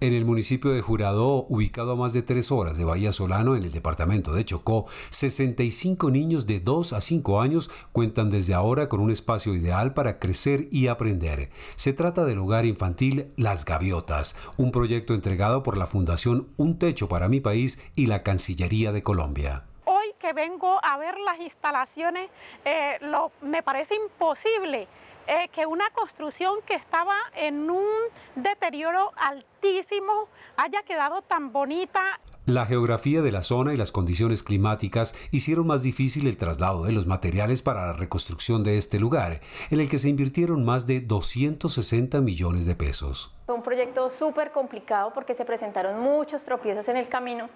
en el municipio de Jurado, ubicado a más de tres horas de Bahía Solano, en el departamento de Chocó, 65 niños de 2 a 5 años cuentan desde ahora con un espacio ideal para crecer y aprender. Se trata del hogar infantil Las Gaviotas, un proyecto entregado por la Fundación Un Techo para mi País y la Cancillería de Colombia Hoy que vengo a ver las instalaciones, eh, me parece imposible eh, que una construcción que estaba en un deterioro altísimo haya quedado tan bonita. La geografía de la zona y las condiciones climáticas hicieron más difícil el traslado de los materiales para la reconstrucción de este lugar, en el que se invirtieron más de 260 millones de pesos. Fue un proyecto súper complicado porque se presentaron muchos tropiezos en el camino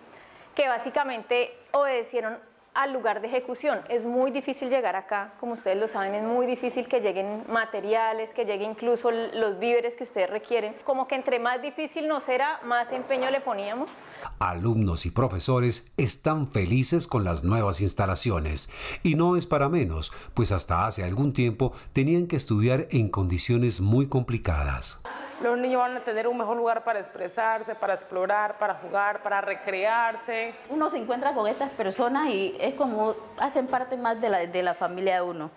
que básicamente obedecieron al lugar de ejecución. Es muy difícil llegar acá, como ustedes lo saben, es muy difícil que lleguen materiales, que lleguen incluso los víveres que ustedes requieren. Como que entre más difícil nos era, más empeño le poníamos. Alumnos y profesores están felices con las nuevas instalaciones y no es para menos, pues hasta hace algún tiempo tenían que estudiar en condiciones muy complicadas. Los niños van a tener un mejor lugar para expresarse, para explorar, para jugar, para recrearse. Uno se encuentra con estas personas y es como hacen parte más de la, familia de uno.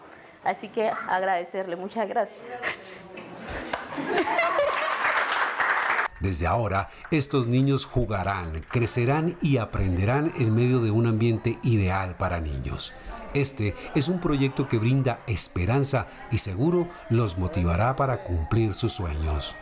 Así que agradecerle, muchas gracias. Desde ahora, estos niños jugarán, crecerán y aprenderán en medio de un ambiente ideal para niños. Este es un proyecto que brinda esperanza y seguro los motivará para cumplir sus sueños.